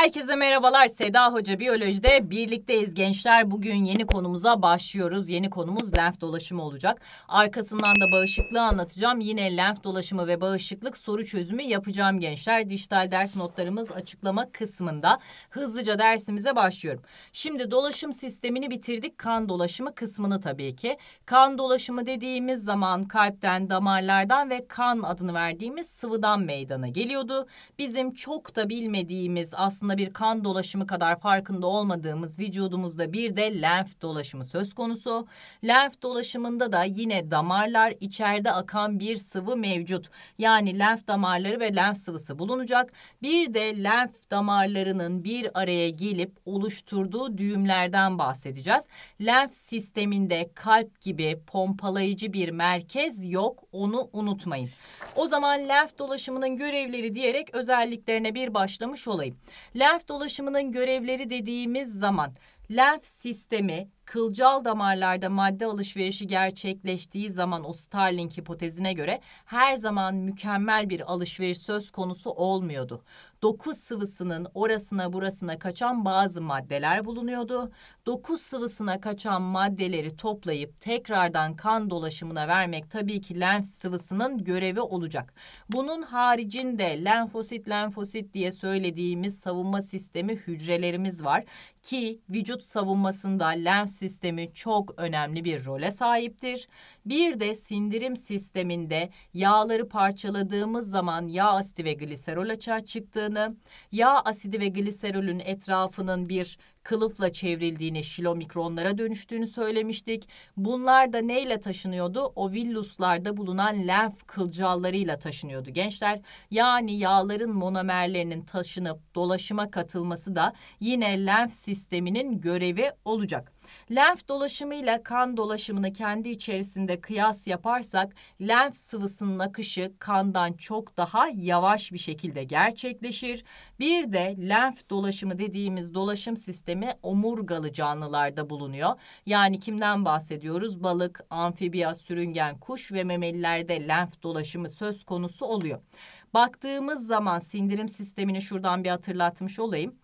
Herkese merhabalar. Seda Hoca Biyoloji'de birlikteyiz gençler. Bugün yeni konumuza başlıyoruz. Yeni konumuz lenf dolaşımı olacak. Arkasından da bağışıklığı anlatacağım. Yine lenf dolaşımı ve bağışıklık soru çözümü yapacağım gençler. Dijital ders notlarımız açıklama kısmında. Hızlıca dersimize başlıyorum. Şimdi dolaşım sistemini bitirdik. Kan dolaşımı kısmını tabii ki. Kan dolaşımı dediğimiz zaman kalpten, damarlardan ve kan adını verdiğimiz sıvıdan meydana geliyordu. Bizim çok da bilmediğimiz aslında aslında bir kan dolaşımı kadar farkında olmadığımız vücudumuzda bir de lenf dolaşımı söz konusu. Lenf dolaşımında da yine damarlar içeride akan bir sıvı mevcut. Yani lenf damarları ve lenf sıvısı bulunacak. Bir de lenf damarlarının bir araya gelip oluşturduğu düğümlerden bahsedeceğiz. Lenf sisteminde kalp gibi pompalayıcı bir merkez yok. Onu unutmayın. O zaman lenf dolaşımının görevleri diyerek özelliklerine bir başlamış olayım. Lenf dolaşımının görevleri dediğimiz zaman lenf sistemi kılcal damarlarda madde alışverişi gerçekleştiği zaman o Starlink hipotezine göre her zaman mükemmel bir alışveriş söz konusu olmuyordu. Doku sıvısının orasına burasına kaçan bazı maddeler bulunuyordu. Doku sıvısına kaçan maddeleri toplayıp tekrardan kan dolaşımına vermek tabii ki lenf sıvısının görevi olacak. Bunun haricinde lenfosit lenfosit diye söylediğimiz savunma sistemi hücrelerimiz var ki vücut savunmasında lenf sistemi çok önemli bir role sahiptir. Bir de sindirim sisteminde yağları parçaladığımız zaman yağ asidi ve gliserol açığa çıktığını, yağ asidi ve gliserolün etrafının bir kılıfla çevrildiğini, şilomikronlara dönüştüğünü söylemiştik. Bunlar da neyle taşınıyordu? O villuslarda bulunan lenf kılcallarıyla taşınıyordu gençler. Yani yağların monomerlerinin taşınıp dolaşıma katılması da yine lenf sisteminin görevi olacak. Lenf dolaşımıyla kan dolaşımını kendi içerisinde kıyas yaparsak lenf sıvısının akışı kandan çok daha yavaş bir şekilde gerçekleşir. Bir de lenf dolaşımı dediğimiz dolaşım sistemi omurgalı canlılarda bulunuyor. Yani kimden bahsediyoruz? Balık, amfibiya, sürüngen, kuş ve memelilerde lenf dolaşımı söz konusu oluyor. Baktığımız zaman sindirim sistemini şuradan bir hatırlatmış olayım.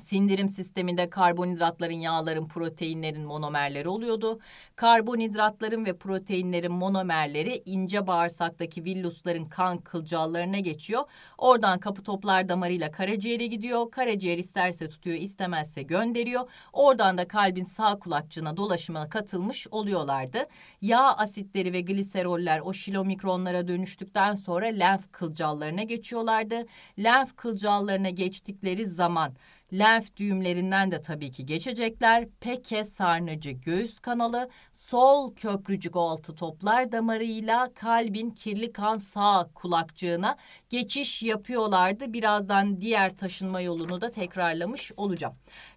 Sindirim sisteminde karbonhidratların, yağların, proteinlerin monomerleri oluyordu. Karbonhidratların ve proteinlerin monomerleri ince bağırsaktaki villusların kan kılcallarına geçiyor. Oradan kapı toplar damarıyla karaciğere gidiyor. Karaciğer isterse tutuyor, istemezse gönderiyor. Oradan da kalbin sağ kulakçığına dolaşıma katılmış oluyorlardı. Yağ asitleri ve gliseroller o şilomikronlara dönüştükten sonra lenf kılcallarına geçiyorlardı. Lenf kılcallarına geçtikleri zaman Lenf düğümlerinden de tabii ki geçecekler. Peke sarnıcı göğüs kanalı, sol köprücük altı toplar damarıyla kalbin kirli kan sağ kulakçığına geçiş yapıyorlardı. Birazdan diğer taşınma yolunu da tekrarlamış olacağım.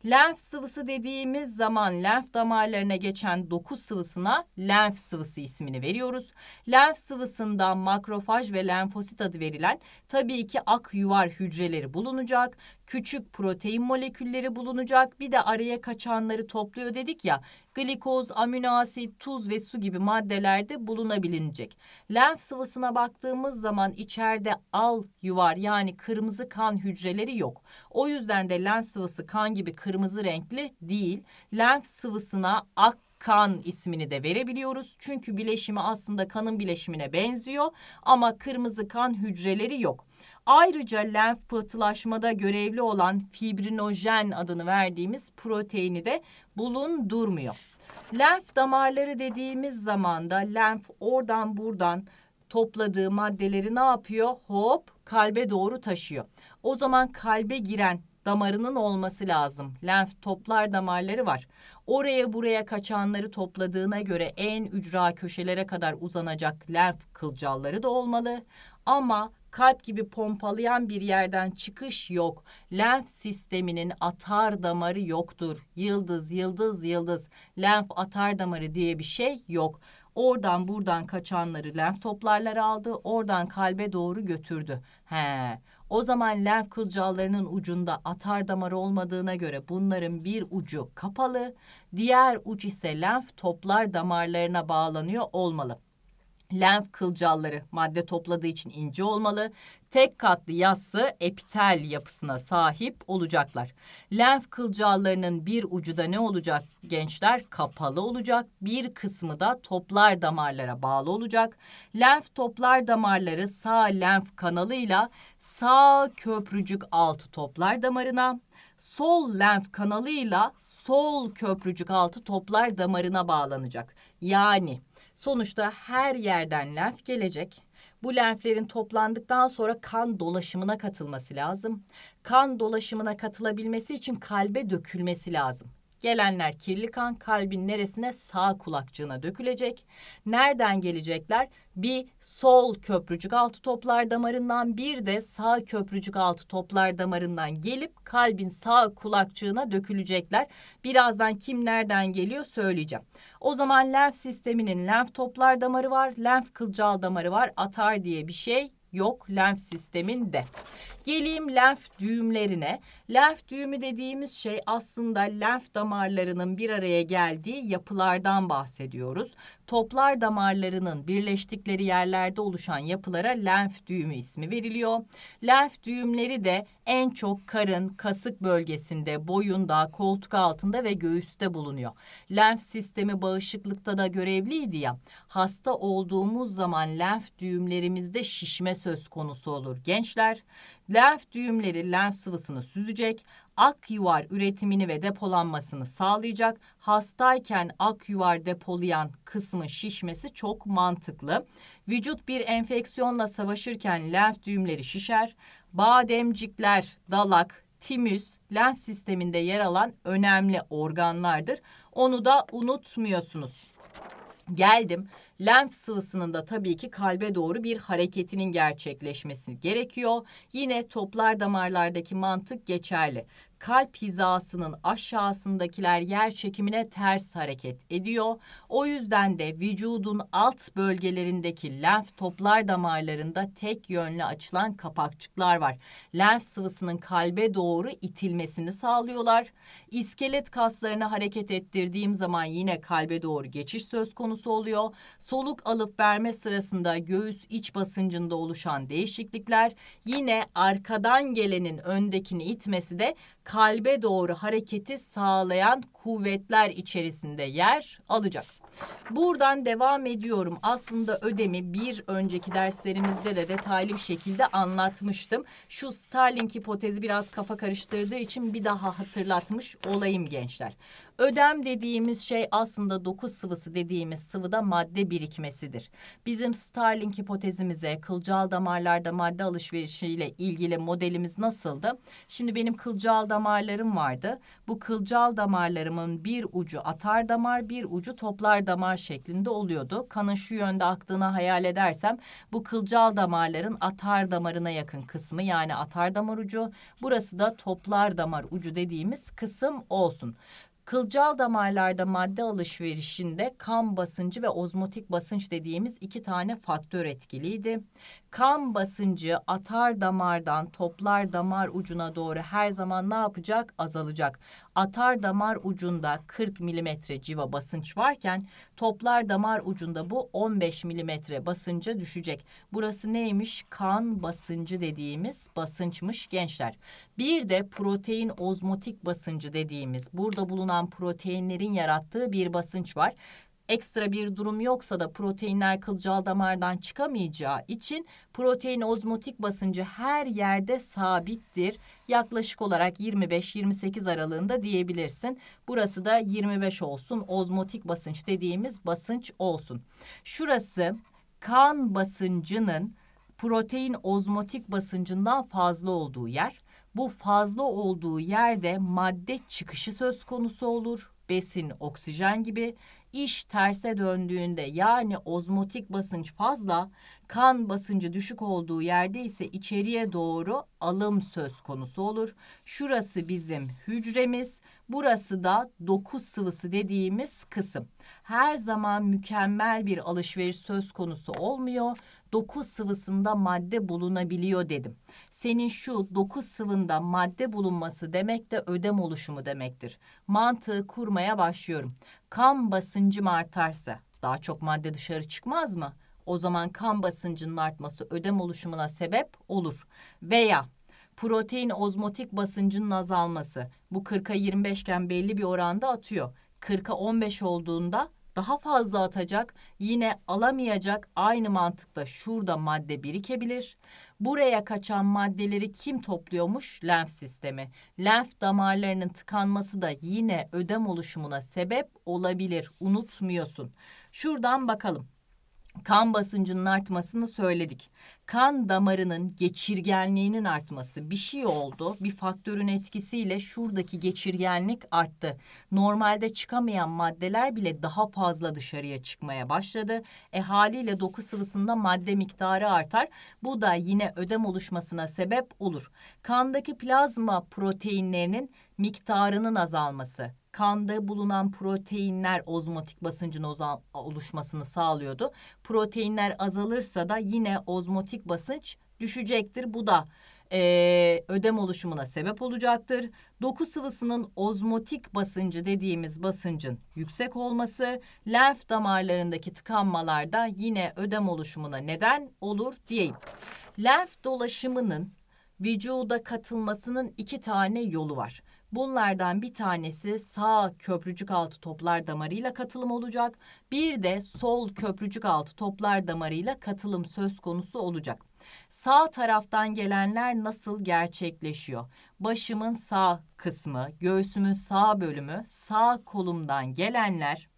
Lenf sıvısı dediğimiz zaman lenf damarlarına geçen doku sıvısına lenf sıvısı ismini veriyoruz. Lenf sıvısında makrofaj ve lenfosit adı verilen tabii ki ak yuvar hücreleri bulunacak. Küçük protein molekülleri bulunacak. Bir de araya kaçanları topluyor dedik ya glikoz, amino asit, tuz ve su gibi maddelerde bulunabilecek. Lenf sıvısına baktığımız zaman içeride al yuvar yani kırmızı kan hücreleri yok. O yüzden de lenf sıvısı kan gibi kırmızı renkli değil. Lenf sıvısına ak kan ismini de verebiliyoruz. Çünkü bileşimi aslında kanın bileşimine benziyor ama kırmızı kan hücreleri yok. Ayrıca lenf pıhtılaşmada görevli olan fibrinojen adını verdiğimiz proteini de bulundurmuyor. Lenf damarları dediğimiz zaman da lenf oradan buradan topladığı maddeleri ne yapıyor? Hop kalbe doğru taşıyor. O zaman kalbe giren damarının olması lazım. Lenf toplar damarları var. Oraya buraya kaçanları topladığına göre en ücra köşelere kadar uzanacak lenf kılcalları da olmalı. Ama kalp gibi pompalayan bir yerden çıkış yok. Lenf sisteminin atar damarı yoktur. Yıldız, yıldız, yıldız. Lenf atar damarı diye bir şey yok. Oradan buradan kaçanları lenf toplarları aldı. Oradan kalbe doğru götürdü. He. O zaman lenf kılcallarının ucunda atar damarı olmadığına göre bunların bir ucu kapalı, diğer uç ise lenf toplar damarlarına bağlanıyor olmalı. Lenf kılcalları madde topladığı için ince olmalı. Tek katlı yassı epitel yapısına sahip olacaklar. Lenf kılcallarının bir ucu da ne olacak gençler? Kapalı olacak. Bir kısmı da toplar damarlara bağlı olacak. Lenf toplar damarları sağ lenf kanalıyla sağ köprücük altı toplar damarına, sol lenf kanalıyla sol köprücük altı toplar damarına bağlanacak. Yani Sonuçta her yerden lenf gelecek. Bu lenflerin toplandıktan sonra kan dolaşımına katılması lazım. Kan dolaşımına katılabilmesi için kalbe dökülmesi lazım. Gelenler kirli kan kalbin neresine sağ kulakçığına dökülecek. Nereden gelecekler? Bir sol köprücük altı toplar damarından bir de sağ köprücük altı toplar damarından gelip kalbin sağ kulakçığına dökülecekler. Birazdan kim nereden geliyor söyleyeceğim. O zaman lenf sisteminin lenf toplar damarı var, lenf kılcal damarı var, atar diye bir şey yok lenf sisteminde. Geleyim lenf düğümlerine. Lenf düğümü dediğimiz şey aslında lenf damarlarının bir araya geldiği yapılardan bahsediyoruz. Toplar damarlarının birleştikleri yerlerde oluşan yapılara lenf düğümü ismi veriliyor. Lenf düğümleri de en çok karın, kasık bölgesinde, boyunda, koltuk altında ve göğüste bulunuyor. Lenf sistemi bağışıklıkta da görevliydi ya. Hasta olduğumuz zaman lenf düğümlerimizde şişme söz konusu olur gençler lenf düğümleri lenf sıvısını süzecek, ak yuvar üretimini ve depolanmasını sağlayacak. Hastayken ak yuvar depolayan kısmı şişmesi çok mantıklı. Vücut bir enfeksiyonla savaşırken lenf düğümleri şişer. Bademcikler, dalak, timüs, lenf sisteminde yer alan önemli organlardır. Onu da unutmuyorsunuz. Geldim lenf sıvısının da tabii ki kalbe doğru bir hareketinin gerçekleşmesi gerekiyor. Yine toplar damarlardaki mantık geçerli kalp hizasının aşağısındakiler yer çekimine ters hareket ediyor. O yüzden de vücudun alt bölgelerindeki lenf toplar damarlarında tek yönlü açılan kapakçıklar var. Lenf sıvısının kalbe doğru itilmesini sağlıyorlar. İskelet kaslarını hareket ettirdiğim zaman yine kalbe doğru geçiş söz konusu oluyor. Soluk alıp verme sırasında göğüs iç basıncında oluşan değişiklikler yine arkadan gelenin öndekini itmesi de kalbe doğru hareketi sağlayan kuvvetler içerisinde yer alacak. Buradan devam ediyorum. Aslında ödemi bir önceki derslerimizde de detaylı bir şekilde anlatmıştım. Şu Starlink hipotezi biraz kafa karıştırdığı için bir daha hatırlatmış olayım gençler. Ödem dediğimiz şey aslında dokuz sıvısı dediğimiz sıvıda madde birikmesidir. Bizim Starling hipotezimize kılcal damarlarda madde alışverişiyle ilgili modelimiz nasıldı? Şimdi benim kılcal damarlarım vardı. Bu kılcal damarlarımın bir ucu atar damar, bir ucu toplar damar şeklinde oluyordu. Kanın şu yönde aktığını hayal edersem bu kılcal damarların atar damarına yakın kısmı yani atar damar ucu, burası da toplar damar ucu dediğimiz kısım olsun. Kılcal damarlarda madde alışverişinde kan basıncı ve ozmotik basınç dediğimiz iki tane faktör etkiliydi. Kan basıncı atar damardan toplar damar ucuna doğru her zaman ne yapacak? Azalacak atar damar ucunda 40 milimetre civa basınç varken toplar damar ucunda bu 15 milimetre basınca düşecek. Burası neymiş? Kan basıncı dediğimiz basınçmış gençler. Bir de protein ozmotik basıncı dediğimiz burada bulunan proteinlerin yarattığı bir basınç var ekstra bir durum yoksa da proteinler kılcal damardan çıkamayacağı için protein ozmotik basıncı her yerde sabittir. Yaklaşık olarak 25-28 aralığında diyebilirsin. Burası da 25 olsun. Ozmotik basınç dediğimiz basınç olsun. Şurası kan basıncının protein ozmotik basıncından fazla olduğu yer. Bu fazla olduğu yerde madde çıkışı söz konusu olur. Besin, oksijen gibi iş terse döndüğünde yani ozmotik basınç fazla, kan basıncı düşük olduğu yerde ise içeriye doğru alım söz konusu olur. Şurası bizim hücremiz, burası da doku sıvısı dediğimiz kısım. Her zaman mükemmel bir alışveriş söz konusu olmuyor doku sıvısında madde bulunabiliyor dedim. Senin şu doku sıvında madde bulunması demek de ödem oluşumu demektir. Mantığı kurmaya başlıyorum. Kan basıncım artarsa daha çok madde dışarı çıkmaz mı? O zaman kan basıncının artması ödem oluşumuna sebep olur. Veya protein ozmotik basıncının azalması. Bu 40'a 25 iken belli bir oranda atıyor. 40'a 15 olduğunda daha fazla atacak, yine alamayacak aynı mantıkla şurada madde birikebilir. Buraya kaçan maddeleri kim topluyormuş? Lenf sistemi. Lenf damarlarının tıkanması da yine ödem oluşumuna sebep olabilir. Unutmuyorsun. Şuradan bakalım kan basıncının artmasını söyledik. Kan damarının geçirgenliğinin artması bir şey oldu. Bir faktörün etkisiyle şuradaki geçirgenlik arttı. Normalde çıkamayan maddeler bile daha fazla dışarıya çıkmaya başladı. E haliyle doku sıvısında madde miktarı artar. Bu da yine ödem oluşmasına sebep olur. Kandaki plazma proteinlerinin miktarının azalması kanda bulunan proteinler ozmotik basıncın oluşmasını sağlıyordu. Proteinler azalırsa da yine ozmotik basınç düşecektir. Bu da e, ödem oluşumuna sebep olacaktır. Doku sıvısının ozmotik basıncı dediğimiz basıncın yüksek olması lenf damarlarındaki tıkanmalarda yine ödem oluşumuna neden olur diyeyim. Lenf dolaşımının vücuda katılmasının iki tane yolu var. Bunlardan bir tanesi sağ köprücük altı toplar damarıyla katılım olacak. Bir de sol köprücük altı toplar damarıyla katılım söz konusu olacak. Sağ taraftan gelenler nasıl gerçekleşiyor? Başımın sağ kısmı, göğsümün sağ bölümü, sağ kolumdan gelenler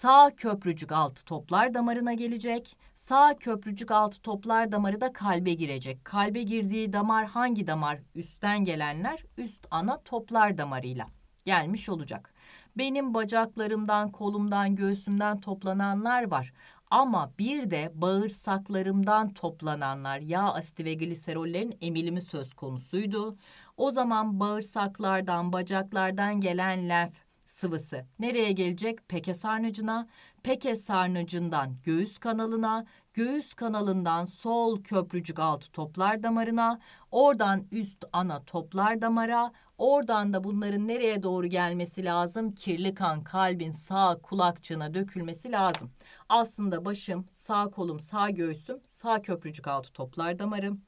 Sağ köprücük altı toplar damarına gelecek. Sağ köprücük altı toplar damarı da kalbe girecek. Kalbe girdiği damar hangi damar? Üstten gelenler üst ana toplar damarıyla gelmiş olacak. Benim bacaklarımdan, kolumdan, göğsümden toplananlar var. Ama bir de bağırsaklarımdan toplananlar yağ asidi ve gliserollerin emilimi söz konusuydu. O zaman bağırsaklardan, bacaklardan gelen lenf sıvısı. Nereye gelecek? Peke sarnıcına, peke sarnıcından göğüs kanalına, göğüs kanalından sol köprücük altı toplar damarına, oradan üst ana toplar damara, oradan da bunların nereye doğru gelmesi lazım? Kirli kan kalbin sağ kulakçığına dökülmesi lazım. Aslında başım, sağ kolum, sağ göğsüm, sağ köprücük altı toplar damarım.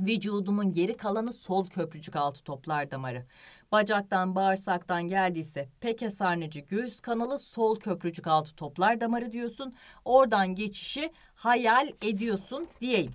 Vücudumun geri kalanı sol köprücük altı toplar damarı. Bacaktan bağırsaktan geldiyse peke sarnıcı göğüs kanalı sol köprücük altı toplar damarı diyorsun. Oradan geçişi hayal ediyorsun diyeyim.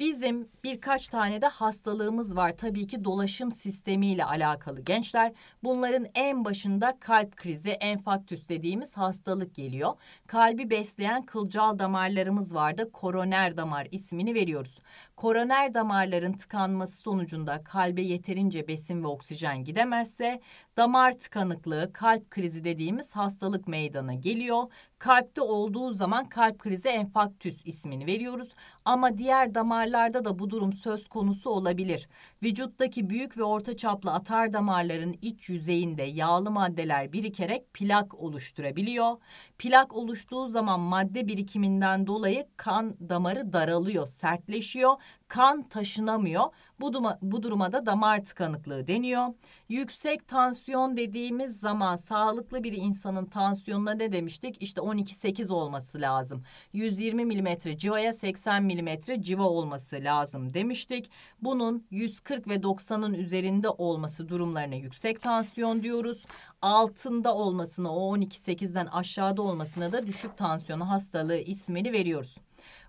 Bizim birkaç tane de hastalığımız var. Tabii ki dolaşım sistemiyle alakalı gençler. Bunların en başında kalp krizi, enfaktüs dediğimiz hastalık geliyor. Kalbi besleyen kılcal damarlarımız var da koroner damar ismini veriyoruz. Koroner damarların tıkanması sonucunda kalbe yeterince besin ve oksijen gidemezse damar tıkanıklığı, kalp krizi dediğimiz hastalık meydana geliyor. Kalpte olduğu zaman kalp krizi enfarktüs ismini veriyoruz. Ama diğer damarlarda da bu durum söz konusu olabilir. Vücuttaki büyük ve orta çaplı atar damarların iç yüzeyinde yağlı maddeler birikerek plak oluşturabiliyor. Plak oluştuğu zaman madde birikiminden dolayı kan damarı daralıyor, sertleşiyor, kan taşınamıyor. Bu, duma, bu duruma da damar tıkanıklığı deniyor. Yüksek tansiyon dediğimiz zaman sağlıklı bir insanın tansiyonuna ne demiştik? İşte 12-8 olması lazım. 120 milimetre civaya 80 mm civa olması lazım demiştik. Bunun 140 40 ve 90'ın üzerinde olması durumlarına yüksek tansiyon diyoruz. Altında olmasına o 12.8'den aşağıda olmasına da düşük tansiyonu hastalığı ismini veriyoruz.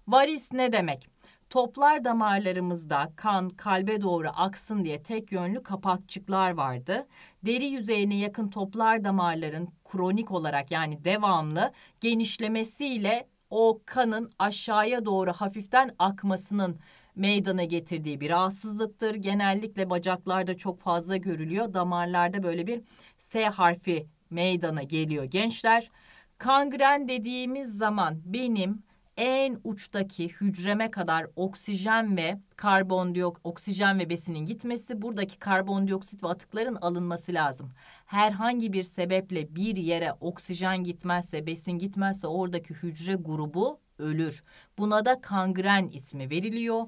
Varis ne demek? Toplar damarlarımızda kan kalbe doğru aksın diye tek yönlü kapakçıklar vardı. Deri yüzeyine yakın toplar damarların kronik olarak yani devamlı genişlemesiyle o kanın aşağıya doğru hafiften akmasının meydana getirdiği bir rahatsızlıktır. Genellikle bacaklarda çok fazla görülüyor. Damarlarda böyle bir S harfi meydana geliyor gençler. Kangren dediğimiz zaman benim en uçtaki hücreme kadar oksijen ve karbondiok oksijen ve besinin gitmesi buradaki karbondioksit ve atıkların alınması lazım. Herhangi bir sebeple bir yere oksijen gitmezse, besin gitmezse oradaki hücre grubu ölür. Buna da kangren ismi veriliyor.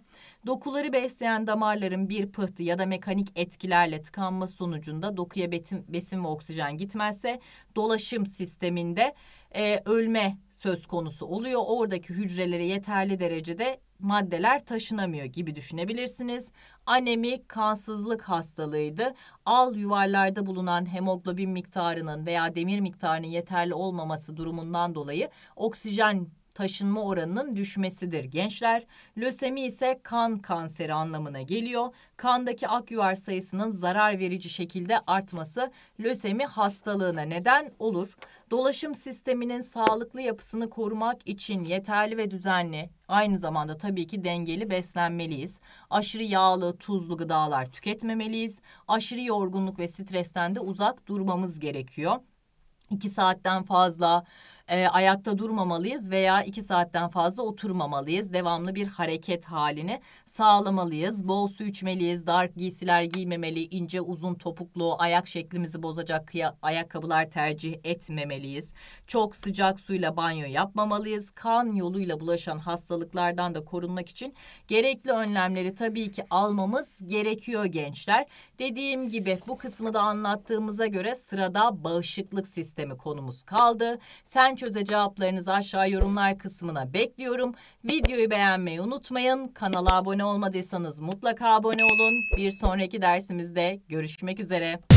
Dokuları besleyen damarların bir pıhtı ya da mekanik etkilerle tıkanma sonucunda dokuya betim, besin ve oksijen gitmezse dolaşım sisteminde e, ölme söz konusu oluyor. Oradaki hücrelere yeterli derecede maddeler taşınamıyor gibi düşünebilirsiniz. Anemi kansızlık hastalığıydı. Al yuvarlarda bulunan hemoglobin miktarının veya demir miktarının yeterli olmaması durumundan dolayı oksijen taşınma oranının düşmesidir gençler. Lösemi ise kan kanseri anlamına geliyor. Kandaki akyuvar sayısının zarar verici şekilde artması lösemi hastalığına neden olur. Dolaşım sisteminin sağlıklı yapısını korumak için yeterli ve düzenli, aynı zamanda tabii ki dengeli beslenmeliyiz. Aşırı yağlı, tuzlu gıdalar tüketmemeliyiz. Aşırı yorgunluk ve stresten de uzak durmamız gerekiyor. 2 saatten fazla e, ayakta durmamalıyız veya iki saatten fazla oturmamalıyız. Devamlı bir hareket halini sağlamalıyız. Bol su içmeliyiz, dar giysiler giymemeli, ince uzun topuklu, ayak şeklimizi bozacak ayakkabılar tercih etmemeliyiz. Çok sıcak suyla banyo yapmamalıyız. Kan yoluyla bulaşan hastalıklardan da korunmak için gerekli önlemleri tabii ki almamız gerekiyor gençler. Dediğim gibi bu kısmı da anlattığımıza göre sırada bağışıklık sistemi konumuz kaldı. Sen ben çöze cevaplarınızı aşağı yorumlar kısmına bekliyorum. Videoyu beğenmeyi unutmayın. Kanala abone olmadıysanız mutlaka abone olun. Bir sonraki dersimizde görüşmek üzere.